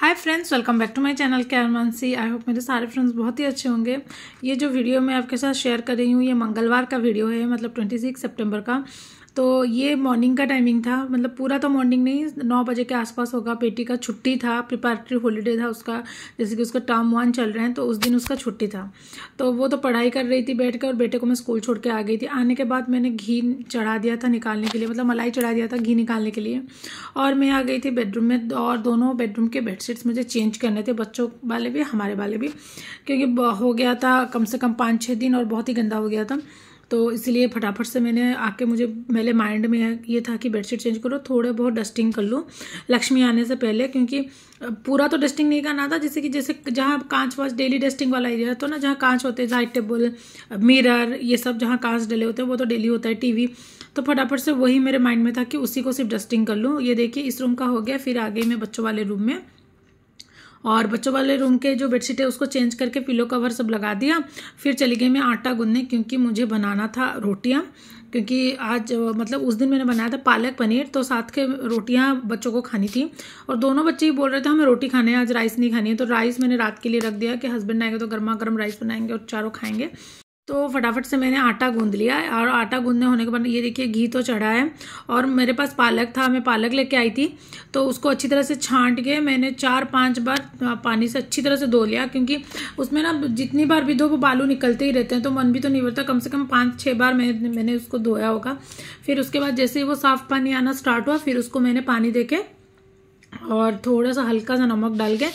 Hi friends welcome back to my channel कैरमानसी I hope मेरे सारे फ्रेंड्स बहुत ही अच्छे होंगे ये जो वीडियो मैं आपके साथ शेयर कर रही हूँ ये मंगलवार का वीडियो है मतलब 26 सितंबर का तो ये मॉर्निंग का टाइमिंग था मतलब पूरा तो मॉर्निंग नहीं नौ बजे के आसपास होगा बेटी का छुट्टी था प्रिपरेटरी हॉलीडे था उसका जैसे कि उसका टर्म वन चल रहे हैं तो उस दिन उसका छुट्टी था तो वो तो पढ़ाई कर रही थी बैठ कर और बेटे को मैं स्कूल छोड़ के आ गई थी आने के बाद मैंने घी चढ़ा दिया था निकालने के लिए मतलब मलाई चढ़ा दिया था घी निकालने के लिए और मैं आ गई थी बेडरूम में और दोनों बेडरूम के बेडशीट्स मुझे चेंज करने थे बच्चों वाले भी हमारे वाले भी क्योंकि हो गया था कम से कम पाँच छः दिन और बहुत ही गंदा हो गया था तो इसलिए फटाफट से मैंने आके मुझे मेरे माइंड में ये था कि बेडशीट चेंज करो थोड़े बहुत डस्टिंग कर लूँ लक्ष्मी आने से पहले क्योंकि पूरा तो डस्टिंग नहीं करना था जैसे कि जैसे जहाँ कांच वाच डेली डस्टिंग वाला एरिया तो ना जहाँ कांच होते हैं साइड टेबल मिरर ये सब जहाँ कांच डले होते हैं वो तो डेली होता है टीवी तो फटाफट से वही मेरे माइंड में था कि उसी को सिर्फ डस्टिंग कर लूँ ये देखिए इस रूम का हो गया फिर आ गई मैं बच्चों वाले रूम में और बच्चों वाले रूम के जो बेडशीट है उसको चेंज करके पिलो कवर सब लगा दिया फिर चली गई मैं आटा गूंदने क्योंकि मुझे बनाना था रोटियाँ क्योंकि आज मतलब उस दिन मैंने बनाया था पालक पनीर तो साथ के रोटियां बच्चों को खानी थी और दोनों बच्चे ही बोल रहे थे हमें रोटी खाने आज राइस नहीं खानी है तो राइस मैंने रात के लिए रख दिया कि हस्बैंड आएंगे तो गर्मा गर्म राइस बनाएंगे और चारों खाएंगे तो फटाफट से मैंने आटा गूंद लिया और आटा गूंदने होने के बाद ये देखिए घी तो चढ़ा है और मेरे पास पालक था मैं पालक लेके आई थी तो उसको अच्छी तरह से छांट के मैंने चार पांच बार पानी से अच्छी तरह से धो लिया क्योंकि उसमें ना जितनी बार भी धो वो बालू निकलते ही रहते हैं तो मन भी तो नहीं भरता कम से कम पाँच छः बार मैं मैंने उसको धोया होगा फिर उसके बाद जैसे ही वो साफ़ पानी आना स्टार्ट हुआ फिर उसको मैंने पानी दे के और थोड़ा सा हल्का सा नमक डाल के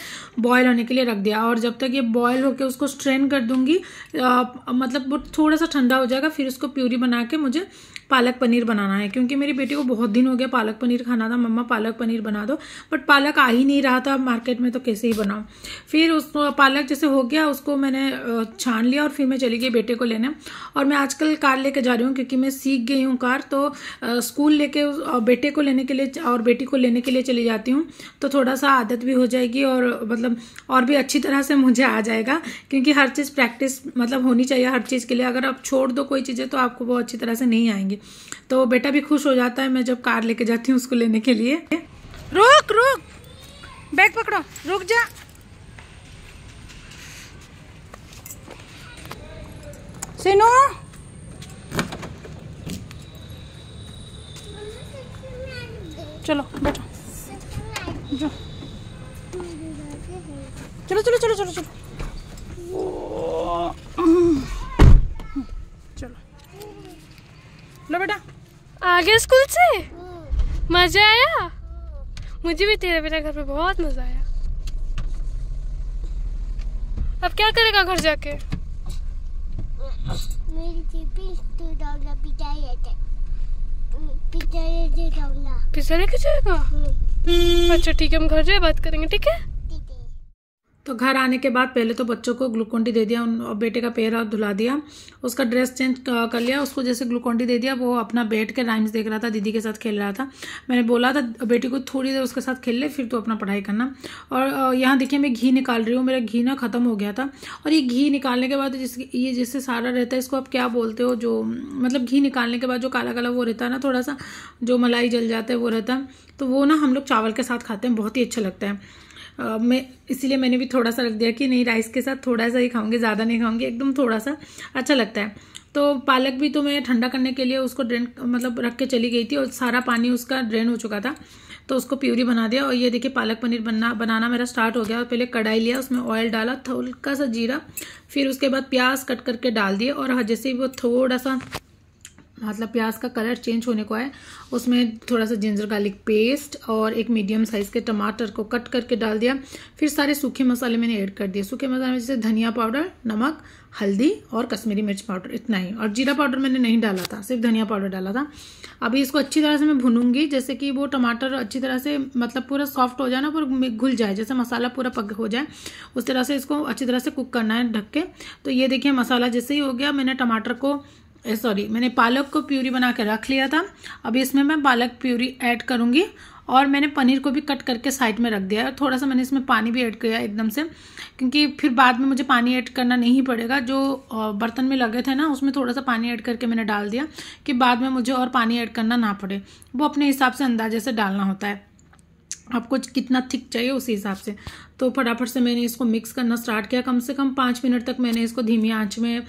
बॉयल होने के लिए रख दिया और जब तक ये बॉयल होकर उसको स्ट्रेन कर दूंगी आ, मतलब वो थोड़ा सा ठंडा हो जाएगा फिर उसको प्यूरी बना के मुझे पालक पनीर बनाना है क्योंकि मेरी बेटी को बहुत दिन हो गया पालक पनीर खाना था मम्मा पालक पनीर बना दो बट पालक आ ही नहीं रहा था मार्केट में तो कैसे ही बनाऊँ फिर उस पालक जैसे हो गया उसको मैंने छान लिया और फिर मैं चली गई बेटे को लेने और मैं आजकल कार लेके जा रही हूँ क्योंकि मैं सीख गई हूँ कार तो स्कूल लेके बेटे को लेने के लिए और बेटी को लेने के लिए चली जाती हूँ तो थोड़ा सा आदत भी हो जाएगी और मतलब और भी अच्छी तरह से मुझे आ जाएगा क्योंकि हर चीज़ प्रैक्टिस मतलब होनी चाहिए हर चीज़ के लिए अगर आप छोड़ दो कोई चीज़ें तो आपको वो अच्छी तरह से नहीं आएंगी जाऊंगी तो बेटा भी खुश हो जाता है मैं जब कार लेके जाती हूँ उसको लेने के लिए रुक रुक बैग पकड़ो रुक जा सुनो चलो बैठो चलो चलो चलो चलो चलो लो बेटा आ गए स्कूल से हम्म। मजा आया मुझे भी तेरा बिना घर पे बहुत मजा आया अब क्या करेगा घर जाके पिज्जा लेके जाएगा हम्म। अच्छा ठीक है हम घर जाए बात करेंगे ठीक है तो घर आने के बाद पहले तो बच्चों को ग्लूकोंडी दे दिया उन और बेटे का पैर और धुला दिया उसका ड्रेस चेंज कर लिया उसको जैसे ग्लूकोंडी दे दिया वो अपना बैठ के राइम्स देख रहा था दीदी के साथ खेल रहा था मैंने बोला था बेटी को थोड़ी देर उसके साथ खेल ले फिर तो अपना पढ़ाई करना और यहाँ देखिए मैं घी निकाल रही हूँ मेरा घी ना ख़त्म हो गया था और ये घी निकालने के बाद तो जिस ये जिससे सारा रहता है इसको आप क्या बोलते हो जो मतलब घी निकालने के बाद जो काला काला वो रहता है ना थोड़ा सा जो मलाई जल जाता है वो रहता है तो वो ना हम लोग चावल के साथ खाते हैं बहुत ही अच्छा लगता है मैं इसीलिए मैंने भी थोड़ा सा रख दिया कि नहीं राइस के साथ थोड़ा सा ही खाऊंगी ज़्यादा नहीं खाऊंगी एकदम थोड़ा सा अच्छा लगता है तो पालक भी तो मैं ठंडा करने के लिए उसको ड्रेन मतलब रख के चली गई थी और सारा पानी उसका ड्रेन हो चुका था तो उसको प्यूरी बना दिया और ये देखिए पालक पनीर बनना बनाना मेरा स्टार्ट हो गया और पहले कढ़ाई लिया उसमें ऑयल डाला हल्का सा जीरा फिर उसके बाद प्याज कट करके डाल दिए और हाँ, जैसे ही वो थोड़ा सा मतलब प्याज का कलर चेंज होने को आए उसमें थोड़ा सा जिंजर गार्लिक पेस्ट और एक मीडियम साइज़ के टमाटर को कट करके डाल दिया फिर सारे सूखे मसाले मैंने ऐड कर दिए सूखे मसाले में जैसे धनिया पाउडर नमक हल्दी और कश्मीरी मिर्च पाउडर इतना ही और जीरा पाउडर मैंने नहीं डाला था सिर्फ धनिया पाउडर डाला था अभी इसको अच्छी तरह से मैं भूनूंगी जैसे कि वो टमाटर अच्छी तरह से मतलब पूरा सॉफ्ट हो जाए ना पूरा घुल जाए जैसे मसाला पूरा पक हो जाए उस तरह से इसको अच्छी तरह से कुक करना है ढक के तो ये देखिए मसाला जैसे ही हो गया मैंने टमाटर को सॉरी मैंने पालक को प्यूरी बना के रख लिया था अब इसमें मैं पालक प्यूरी ऐड करूँगी और मैंने पनीर को भी कट करके साइड में रख दिया और थोड़ा सा मैंने इसमें पानी भी ऐड किया एकदम से क्योंकि फिर बाद में मुझे पानी ऐड करना नहीं पड़ेगा जो बर्तन में लगे थे ना उसमें थोड़ा सा पानी ऐड करके मैंने डाल दिया कि बाद में मुझे और पानी ऐड करना ना पड़े वो अपने हिसाब से अंदाजे से डालना होता है आपको कितना थिक चाहिए उसी हिसाब से तो फटाफट से मैंने इसको मिक्स करना स्टार्ट किया कम से कम पाँच मिनट तक मैंने इसको धीमी आंच में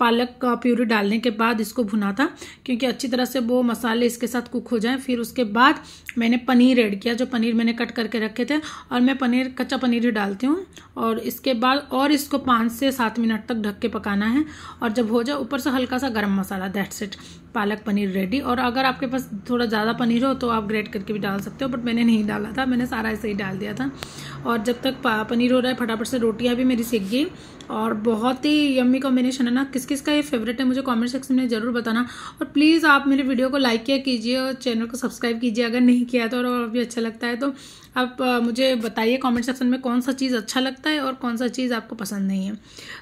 पालक का प्यूरी डालने के बाद इसको भुना था क्योंकि अच्छी तरह से वो मसाले इसके साथ कुक हो जाएं फिर उसके बाद मैंने पनीर ऐड किया जो पनीर मैंने कट करके रखे थे और मैं पनीर कच्चा पनीर ही डालती हूँ और इसके बाद और इसको पाँच से सात मिनट तक ढक के पकाना है और जब हो जाए ऊपर से हल्का सा गर्म मसाला दैट्स इट पालक पनीर रेडी और अगर आपके पास थोड़ा ज़्यादा पनीर हो तो आप ग्रेट करके भी डाल सकते हो बट मैंने नहीं डाला था मैंने सारा ऐसे ही डाल दिया था और जब तक तक पनीर हो रहा है फटाफट से रोटियाँ भी मेरी सीख गई और बहुत ही यम्मी कॉम्बिनेशन है ना किस किस का ये फेवरेट है मुझे कमेंट सेक्शन में ज़रूर बताना और प्लीज़ आप मेरे वीडियो को लाइक किया कीजिए और चैनल को सब्सक्राइब कीजिए अगर नहीं किया तो और भी अच्छा लगता है तो आप मुझे बताइए कमेंट सेक्शन में कौन सा चीज़ अच्छा लगता है और कौन सा चीज़ आपको पसंद नहीं है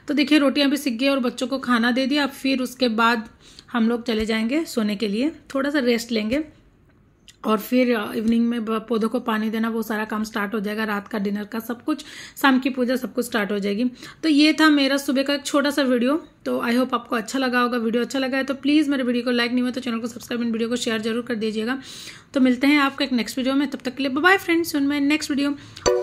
तो देखिए रोटियाँ भी सीख गई और बच्चों को खाना दे दिया अब फिर उसके बाद हम लोग चले जाएँगे सोने के लिए थोड़ा सा रेस्ट लेंगे और फिर इवनिंग में पौधों को पानी देना वो सारा काम स्टार्ट हो जाएगा रात का डिनर का सब कुछ शाम की पूजा सब कुछ स्टार्ट हो जाएगी तो ये था मेरा सुबह का एक छोटा सा वीडियो तो आई होप आपको अच्छा लगा होगा वीडियो अच्छा लगा है तो प्लीज़ मेरे वीडियो को लाइक नहीं हुआ तो चैनल को सब्सक्राइब एंड वीडियो को शेयर जरूर कर दीजिएगा तो मिलते हैं आपका एक नेक्स्ट वीडियो में तब तक के लिए बाय फ्रेंड्स उनमें नेक्स्ट वीडियो